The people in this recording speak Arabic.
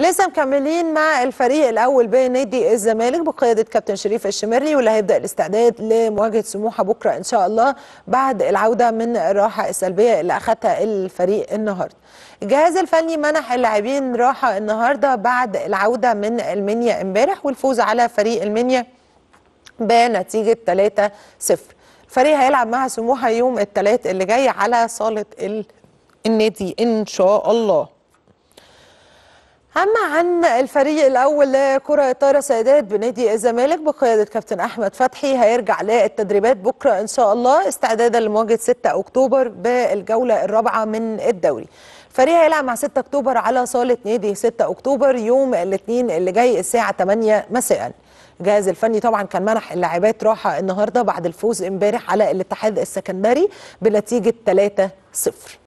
لسه مكملين مع الفريق الاول بنادي الزمالك بقياده كابتن شريف الشمري واللي هيبدا الاستعداد لمواجهه سموحه بكره ان شاء الله بعد العوده من الراحه السلبيه اللي اخذها الفريق النهارده. الجهاز الفني منح اللاعبين راحه النهارده بعد العوده من المنيا امبارح والفوز على فريق المنيا بنتيجه 3-0. الفريق هيلعب مع سموحه يوم الثلاث اللي جاي على صاله النادي ان شاء الله. أما عن الفريق الأول لكرة الطايره سيدات بنادي الزمالك بقيادة كابتن أحمد فتحي هيرجع للتدريبات بكرة إن شاء الله استعدادا لمواجهة 6 أكتوبر بالجولة الرابعة من الدوري. الفريق هيلعب مع 6 أكتوبر على صالة نادي 6 أكتوبر يوم الاثنين اللي جاي الساعة 8 مساءً. الجهاز الفني طبعا كان منح اللاعبات راحه النهارده بعد الفوز امبارح على الاتحاد السكندري بنتيجه 3-0